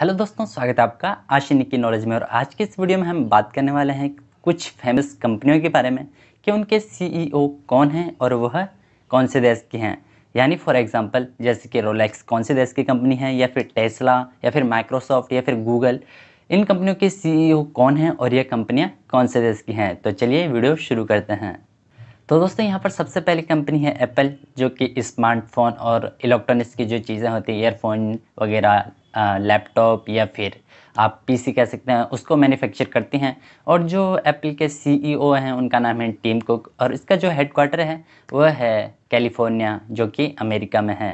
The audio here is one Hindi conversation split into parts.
हेलो दोस्तों स्वागत है आपका आशिनी की नॉलेज में और आज के इस वीडियो में हम बात करने वाले हैं कुछ फेमस कंपनियों के बारे में कि उनके सीईओ e कौन हैं और वह कौन से देश के हैं यानी फॉर एग्जांपल जैसे कि रोलेक्स कौन से देश की कंपनी है या फिर टेस्ला या फिर माइक्रोसॉफ्ट या फिर गूगल इन कंपनियों के सी e कौन हैं और यह कंपनियाँ कौन से देश की हैं तो चलिए वीडियो शुरू करते हैं तो दोस्तों यहाँ पर सबसे पहली कंपनी है एप्पल जो कि स्मार्टफोन और इलेक्ट्रॉनिक्स की जो चीज़ें होती हैं ईयरफोन वगैरह लैपटॉप या फिर आप पीसी कह सकते हैं उसको मैन्युफैक्चर करती हैं और जो एप्पल के सीईओ e हैं उनका नाम है टीम कुक और इसका जो हेडक्वार्टर है वह है कैलिफोर्निया जो कि अमेरिका में है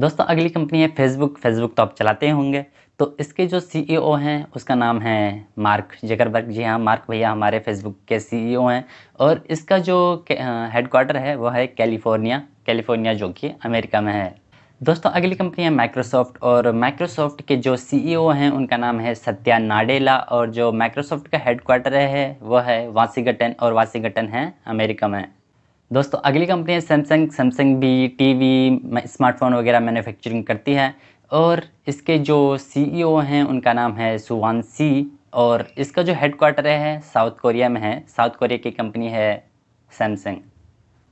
दोस्तों अगली कंपनी है फेसबुक फेसबुक तो आप चलाते होंगे तो इसके जो सीईओ e हैं उसका नाम है मार्क जगरबर्ग जी हाँ मार्क भैया हमारे फेसबुक के सी e हैं और इसका जो हेडक्वार्टर है वह है कैलिफोर्निया कैलिफोर्निया जो कि अमेरिका में है दोस्तों अगली कंपनी है माइक्रोसॉफ्ट और माइक्रोसॉफ्ट के जो सीईओ e हैं उनका नाम है सत्या नाडेला और जो माइक्रोसॉफ्ट का हेडक्वार्टर है वह है वाशिंगटन और वाशिंगटन है अमेरिका में दोस्तों अगली कंपनी है सैमसंग सैमसंग भी टीवी स्मार्टफोन वगैरह मैन्युफैक्चरिंग करती है और इसके जो सीईओ e हैं उनका नाम है सुवान सी और इसका जो हेडक्वार्टर है साउथ कोरिया में है साउथ कोरिया की कंपनी है सैमसंग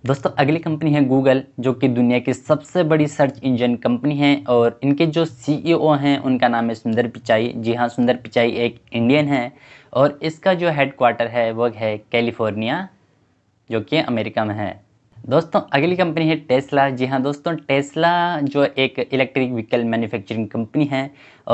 दोस्तों अगली कंपनी है गूगल जो कि दुनिया की सबसे बड़ी सर्च इंजन कंपनी है और इनके जो सीईओ e हैं उनका नाम है सुंदर पिचाई जी हाँ सुंदर पिचाई एक इंडियन है और इसका जो हेडक्वार्टर है वह है कैलिफोर्निया जो कि अमेरिका में है दोस्तों अगली कंपनी है टेस्ला जी हाँ दोस्तों टेस्ला जो एक इलेक्ट्रिक व्हीकल मैन्युफैक्चरिंग कंपनी है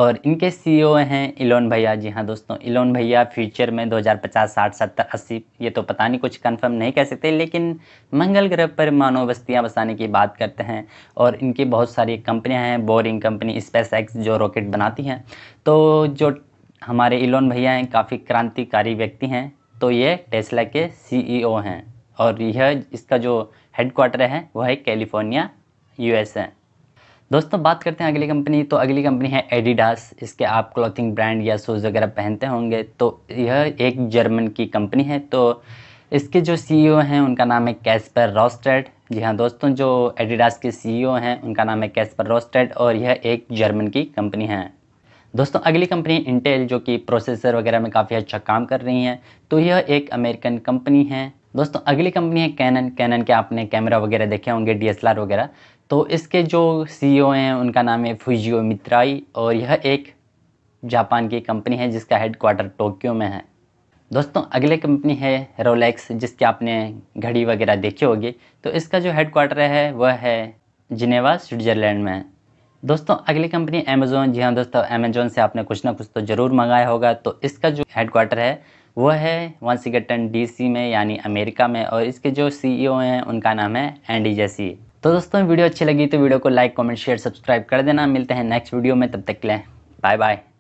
और इनके सीईओ e हैं इलोन भैया जी हाँ दोस्तों इलोन भैया फ्यूचर में 2050 60 70 अस्सी ये तो पता नहीं कुछ कंफर्म नहीं कह सकते लेकिन मंगल ग्रह पर मानव बस्तियाँ बसाने की बात करते हैं और इनकी बहुत सारी कंपनियाँ हैं बोरिंग कंपनी स्पेस एक्स जो रॉकेट बनाती हैं तो जो हमारे इलोन भैया हैं काफ़ी क्रांतिकारी व्यक्ति हैं तो ये टेस्ला के सी e हैं और यह इसका जो हेडक्वार्टर है वह है कैलिफोर्निया ए दोस्तों बात करते हैं अगली कंपनी तो अगली कंपनी है एडिडास इसके आप क्लॉथिंग ब्रांड या शूज़ वगैरह पहनते होंगे तो यह एक जर्मन की कंपनी है तो इसके जो सीईओ e हैं उनका नाम है कैस्पर रॉस्टेड जी हाँ दोस्तों जो एडिडास के सीईओ e हैं उनका नाम है कैस्पर रॉस्टेड और यह एक जर्मन की कंपनी है दोस्तों अगली कंपनी इंटेल जो कि प्रोसेसर वगैरह में काफ़ी अच्छा काम कर रही हैं तो यह एक अमेरिकन कंपनी है दोस्तों अगली कंपनी है कैनन कैनन के आपने कैमरा वगैरह देखे होंगे डी वगैरह तो इसके जो सी e हैं उनका नाम है फुजियो मित्राई और यह एक जापान की कंपनी है जिसका हेड क्वार्टर टोक्यो में है दोस्तों अगले कंपनी है रोलेक्स जिसके आपने घड़ी वगैरह देखी होगी तो इसका जो हेड क्वार्टर है वह है जिनेवा स्विट्ज़रलैंड में है दोस्तों अगली कंपनी अमेजोन जी हाँ दोस्तों अमेजोन से आपने कुछ ना कुछ तो ज़रूर मंगाया होगा तो इसका जो हेड क्वार्टर है वो है वांसिंगटन डीसी में यानी अमेरिका में और इसके जो सीईओ e हैं उनका नाम है एंडी जेसी तो दोस्तों वीडियो अच्छी लगी तो वीडियो को लाइक कमेंट शेयर सब्सक्राइब कर देना मिलते हैं नेक्स्ट वीडियो में तब तक के लिए बाय बाय